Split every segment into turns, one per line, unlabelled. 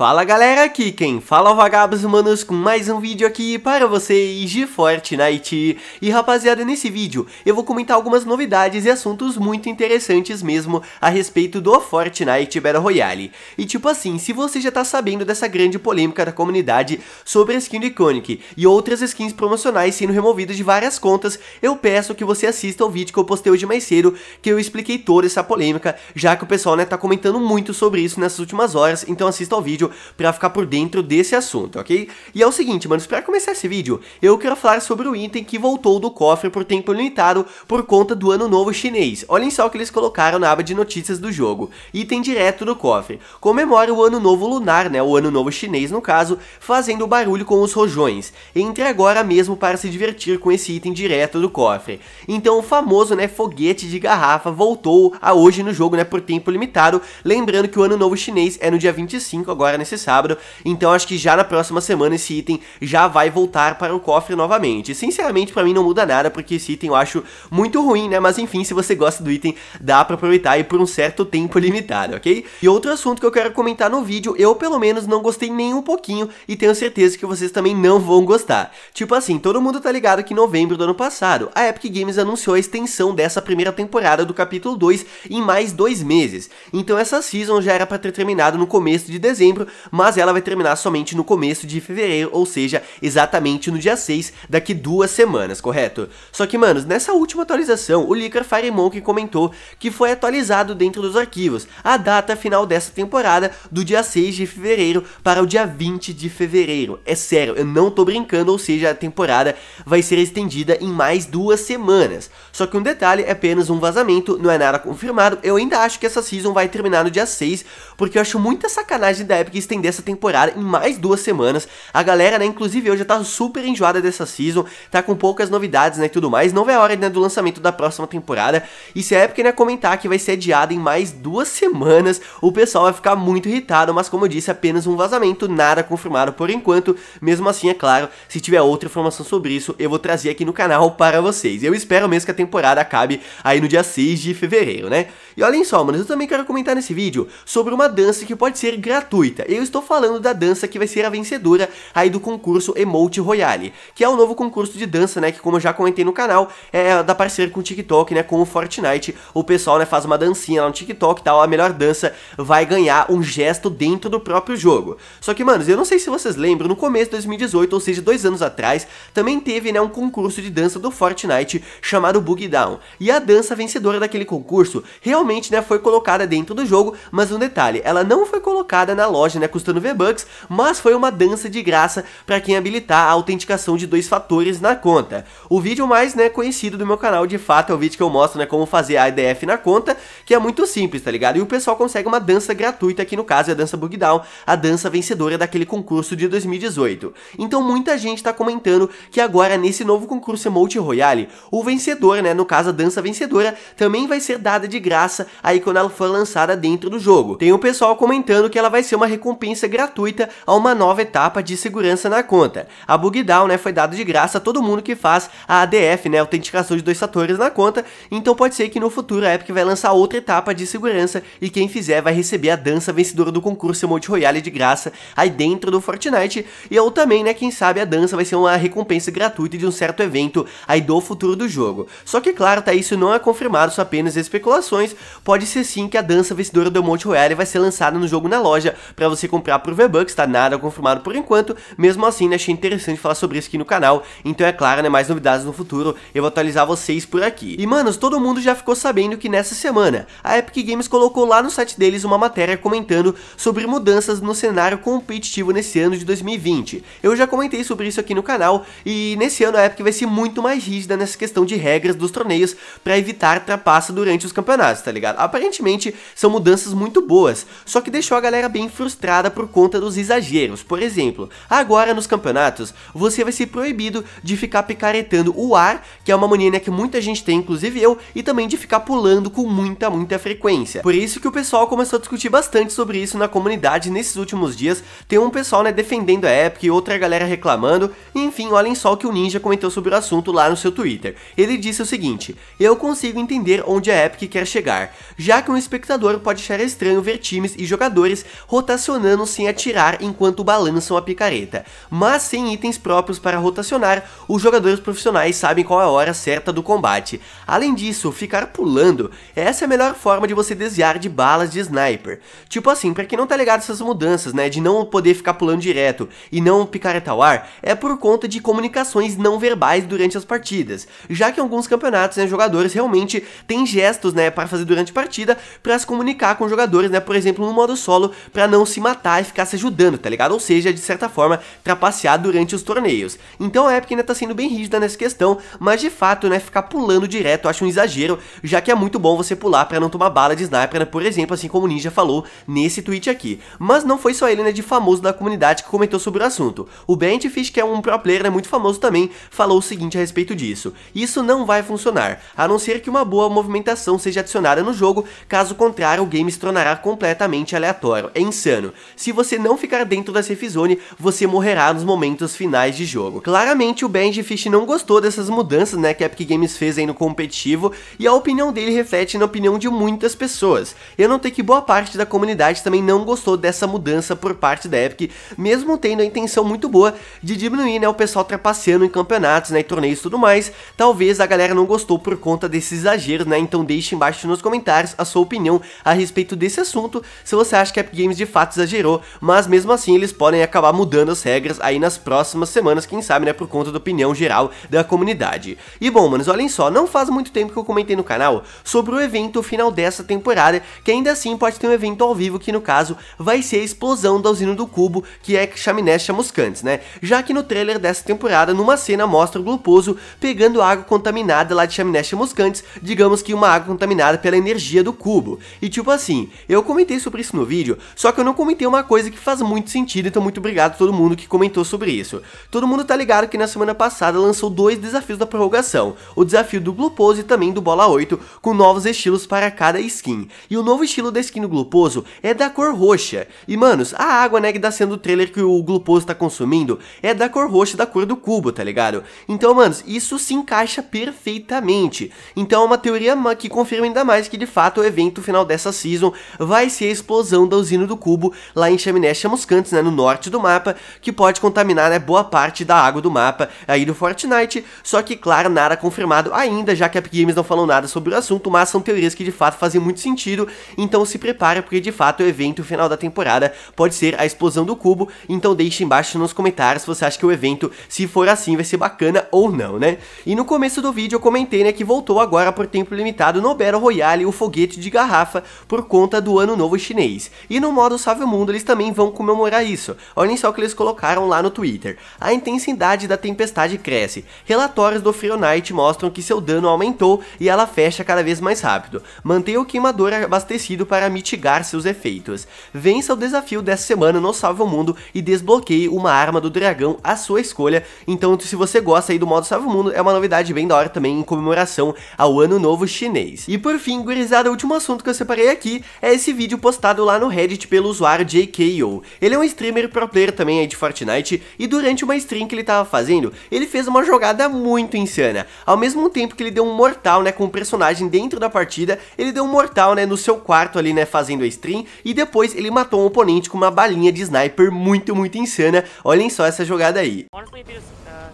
Fala galera, aqui quem fala é o Vagabos Humanos com mais um vídeo aqui para vocês de Fortnite. E rapaziada, nesse vídeo eu vou comentar algumas novidades e assuntos muito interessantes mesmo a respeito do Fortnite Battle Royale. E tipo assim, se você já tá sabendo dessa grande polêmica da comunidade sobre a skin do Iconic e outras skins promocionais sendo removidas de várias contas, eu peço que você assista ao vídeo que eu postei hoje mais cedo, que eu expliquei toda essa polêmica, já que o pessoal né, tá comentando muito sobre isso nessas últimas horas, então assista ao vídeo para ficar por dentro desse assunto, ok? E é o seguinte, mano, para começar esse vídeo, eu quero falar sobre o item que voltou do cofre por tempo limitado por conta do ano novo chinês. Olhem só o que eles colocaram na aba de notícias do jogo. Item direto do cofre. Comemora o ano novo lunar, né? O ano novo chinês, no caso, fazendo barulho com os rojões. Entre agora mesmo para se divertir com esse item direto do cofre. Então o famoso, né, foguete de garrafa voltou a hoje no jogo, né, por tempo limitado. Lembrando que o ano novo chinês é no dia 25 agora, né, nesse sábado, então acho que já na próxima semana esse item já vai voltar para o cofre novamente. Sinceramente, para mim não muda nada, porque esse item eu acho muito ruim, né? Mas enfim, se você gosta do item, dá para aproveitar e por um certo tempo limitado, ok? E outro assunto que eu quero comentar no vídeo, eu pelo menos não gostei nem um pouquinho e tenho certeza que vocês também não vão gostar. Tipo assim, todo mundo tá ligado que em novembro do ano passado, a Epic Games anunciou a extensão dessa primeira temporada do capítulo 2 em mais dois meses. Então essa season já era para ter terminado no começo de dezembro, mas ela vai terminar somente no começo de fevereiro, ou seja, exatamente no dia 6, daqui duas semanas, correto? Só que, manos, nessa última atualização, o Licker Firemonkey comentou que foi atualizado dentro dos arquivos a data final dessa temporada do dia 6 de fevereiro para o dia 20 de fevereiro. É sério, eu não tô brincando, ou seja, a temporada vai ser estendida em mais duas semanas. Só que um detalhe é apenas um vazamento, não é nada confirmado. Eu ainda acho que essa season vai terminar no dia 6, porque eu acho muita sacanagem da Epic porque estender essa temporada em mais duas semanas. A galera, né, inclusive eu já tá super enjoada dessa season, tá com poucas novidades, né, e tudo mais. Não vai é a hora, né, do lançamento da próxima temporada. E se a é, é Epic, né, comentar que vai ser adiada em mais duas semanas, o pessoal vai ficar muito irritado, mas como eu disse, apenas um vazamento, nada confirmado por enquanto. Mesmo assim, é claro, se tiver outra informação sobre isso, eu vou trazer aqui no canal para vocês. Eu espero mesmo que a temporada acabe aí no dia 6 de fevereiro, né? E olhem só, mano, eu também quero comentar nesse vídeo sobre uma dança que pode ser gratuita. Eu estou falando da dança que vai ser a vencedora aí do concurso Emote Royale, que é o um novo concurso de dança, né, que como eu já comentei no canal, é da parceria com o TikTok, né, com o Fortnite. O pessoal, né, faz uma dancinha lá no TikTok e tal, a melhor dança vai ganhar um gesto dentro do próprio jogo. Só que, manos, eu não sei se vocês lembram, no começo de 2018, ou seja, dois anos atrás, também teve, né, um concurso de dança do Fortnite chamado Bug Down. E a dança vencedora daquele concurso realmente realmente né, foi colocada dentro do jogo, mas um detalhe, ela não foi colocada na loja, né, custando V-Bucks, mas foi uma dança de graça para quem habilitar a autenticação de dois fatores na conta. O vídeo mais né, conhecido do meu canal, de fato, é o vídeo que eu mostro né, como fazer a IDF na conta, que é muito simples, tá ligado? E o pessoal consegue uma dança gratuita, que no caso é a dança Bug Down, a dança vencedora daquele concurso de 2018. Então muita gente tá comentando que agora nesse novo concurso Emote Royale, o vencedor, né, no caso a dança vencedora, também vai ser dada de graça graça aí quando ela for lançada dentro do jogo. Tem o um pessoal comentando que ela vai ser uma recompensa gratuita a uma nova etapa de segurança na conta. A bug down né, foi dado de graça a todo mundo que faz a ADF, né, autenticação de dois fatores na conta, então pode ser que no futuro a Epic vai lançar outra etapa de segurança e quem fizer vai receber a dança vencedora do concurso Monte Royale de graça aí dentro do Fortnite, e ou também, né, quem sabe a dança vai ser uma recompensa gratuita de um certo evento aí do futuro do jogo. Só que claro, tá, isso não é confirmado, são apenas especulações, pode ser sim que a dança vencedora do Monte Royale vai ser lançada no jogo na loja para você comprar por V-Bucks, tá nada confirmado por enquanto, mesmo assim, né, achei interessante falar sobre isso aqui no canal, então é claro, né, mais novidades no futuro, eu vou atualizar vocês por aqui. E manos, todo mundo já ficou sabendo que nessa semana, a Epic Games colocou lá no site deles uma matéria comentando sobre mudanças no cenário competitivo nesse ano de 2020. Eu já comentei sobre isso aqui no canal, e nesse ano a Epic vai ser muito mais rígida nessa questão de regras dos torneios para evitar trapaça durante os campeonatos, tá? tá ligado? Aparentemente são mudanças muito boas, só que deixou a galera bem frustrada por conta dos exageros. Por exemplo, agora nos campeonatos você vai ser proibido de ficar picaretando o ar, que é uma mania né, que muita gente tem, inclusive eu, e também de ficar pulando com muita, muita frequência. Por isso que o pessoal começou a discutir bastante sobre isso na comunidade nesses últimos dias. Tem um pessoal, né, defendendo a Epic, outra galera reclamando. Enfim, olhem só o que o Ninja comentou sobre o assunto lá no seu Twitter. Ele disse o seguinte: Eu consigo entender onde a Epic quer chegar já que um espectador pode achar estranho ver times e jogadores rotacionando sem atirar enquanto balançam a picareta, mas sem itens próprios para rotacionar, os jogadores profissionais sabem qual é a hora certa do combate. Além disso, ficar pulando, essa é a melhor forma de você desviar de balas de sniper. Tipo assim, pra quem não tá ligado essas mudanças, né, de não poder ficar pulando direto e não picareta ao ar, é por conta de comunicações não verbais durante as partidas, já que em alguns campeonatos, né, jogadores realmente têm gestos, né, para fazer durante a partida para se comunicar com os jogadores, né? Por exemplo, no modo solo, para não se matar e ficar se ajudando, tá ligado? Ou seja, de certa forma, trapacear durante os torneios. Então a Epic ainda tá sendo bem rígida nessa questão, mas de fato, né, ficar pulando direto eu acho um exagero, já que é muito bom você pular para não tomar bala de sniper, né? por exemplo, assim como o Ninja falou nesse tweet aqui. Mas não foi só ele, né, de famoso da comunidade que comentou sobre o assunto. O Bent Fish, que é um pro player, né, muito famoso também, falou o seguinte a respeito disso. Isso não vai funcionar, a não ser que uma boa movimentação seja adicionada no jogo, caso contrário o game se tornará completamente aleatório, é insano. Se você não ficar dentro da safe zone, você morrerá nos momentos finais de jogo. Claramente o Benji Fish não gostou dessas mudanças né, que a Epic Games fez aí no competitivo, e a opinião dele reflete na opinião de muitas pessoas. Eu notei que boa parte da comunidade também não gostou dessa mudança por parte da Epic, mesmo tendo a intenção muito boa de diminuir né, o pessoal trapaceando em campeonatos né, e torneios e tudo mais, talvez a galera não gostou por conta desses exageros, né, então deixe embaixo nos comentários comentários a sua opinião a respeito desse assunto, se você acha que a Epic Games de fato exagerou, mas mesmo assim eles podem acabar mudando as regras aí nas próximas semanas, quem sabe, né, por conta da opinião geral da comunidade. E bom, manos, olhem só, não faz muito tempo que eu comentei no canal sobre o evento final dessa temporada, que ainda assim pode ter um evento ao vivo, que no caso vai ser a explosão da usina do cubo, que é chaminés chamuscantes, né? Já que no trailer dessa temporada, numa cena mostra o Gluposo pegando água contaminada lá de chaminés chamuscantes, digamos que uma água contaminada pela pela energia do cubo. E tipo assim, eu comentei sobre isso no vídeo, só que eu não comentei uma coisa que faz muito sentido, então muito obrigado a todo mundo que comentou sobre isso. Todo mundo tá ligado que na semana passada lançou dois desafios da prorrogação, o desafio do Gluposo e também do Bola 8, com novos estilos para cada skin. E o novo estilo da skin do Gluposo é da cor roxa. E manos, a água né que dá sendo o trailer que o Gluposo tá consumindo é da cor roxa da cor do cubo, tá ligado? Então manos, isso se encaixa perfeitamente. Então é uma teoria que confirma ainda mais que de fato o evento final dessa season vai ser a explosão da usina do cubo lá em Chaminé Chamuscantes, né, no norte do mapa, que pode contaminar né, boa parte da água do mapa aí do Fortnite, só que claro, nada confirmado ainda, já que a Epic Games não falou nada sobre o assunto, mas são teorias que de fato fazem muito sentido, então se prepare porque de fato o evento final da temporada pode ser a explosão do cubo, então deixe embaixo nos comentários se você acha que o evento, se for assim, vai ser bacana ou não, né? E no começo do vídeo eu comentei, né, que voltou agora por tempo limitado no Battle Royale o foguete de garrafa por conta do Ano Novo Chinês. E no modo Salve o Mundo eles também vão comemorar isso. Olhem só o que eles colocaram lá no Twitter. A intensidade da tempestade cresce. Relatórios do Night mostram que seu dano aumentou e ela fecha cada vez mais rápido. Mantenha o queimador abastecido para mitigar seus efeitos. Vença o desafio dessa semana no Salve o Mundo e desbloqueie uma arma do dragão à sua escolha. Então, se você gosta aí do modo Salve o Mundo, é uma novidade bem da hora também em comemoração ao Ano Novo Chinês. E por fim, gurizada, o último assunto que eu separei aqui é esse vídeo postado lá no Reddit pelo usuário JKO. Ele é um streamer pro player também aí de Fortnite, e durante uma stream que ele tava fazendo, ele fez uma jogada muito insana. Ao mesmo tempo que ele deu um mortal, né, com o um personagem dentro da partida, ele deu um mortal, né, no seu quarto ali, né, fazendo a stream, e depois ele matou um oponente com uma balinha de sniper muito, muito insana. Olhem só essa jogada aí. Honestly, just, uh...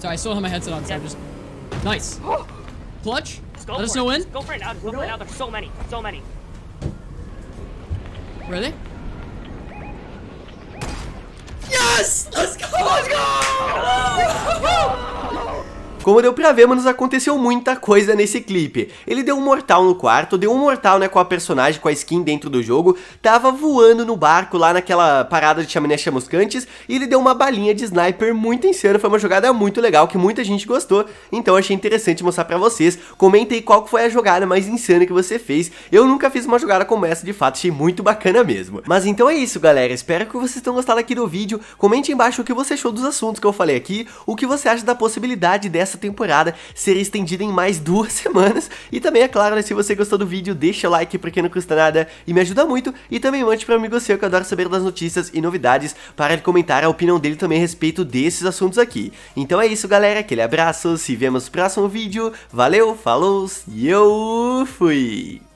Sorry, I still have my headset on, so yeah. just... Nice! Oh! clutch. Let us know it. when. Just go for it now. go for it now. There's so many. So many. Ready? Yes! Let's go! Let's go! Let's go! como deu pra ver, manos, aconteceu muita coisa nesse clipe. Ele deu um mortal no quarto, deu um mortal, né, com a personagem, com a skin dentro do jogo, tava voando no barco lá naquela parada de chaminé chamuscantes, e ele deu uma balinha de sniper muito insano, foi uma jogada muito legal, que muita gente gostou, então achei interessante mostrar pra vocês. aí qual foi a jogada mais insana que você fez, eu nunca fiz uma jogada como essa, de fato, achei muito bacana mesmo. Mas então é isso, galera, espero que vocês tenham gostado aqui do vídeo, comente embaixo o que você achou dos assuntos que eu falei aqui, o que você acha da possibilidade dessa essa temporada será estendida em mais duas semanas. E também, é claro, né, se você gostou do vídeo, deixa o like porque não custa nada e me ajuda muito. E também mande para um amigo seu que adora saber das notícias e novidades para ele comentar a opinião dele também a respeito desses assuntos aqui. Então é isso, galera. Aquele abraço, se vemos no próximo vídeo. Valeu, falou e eu fui!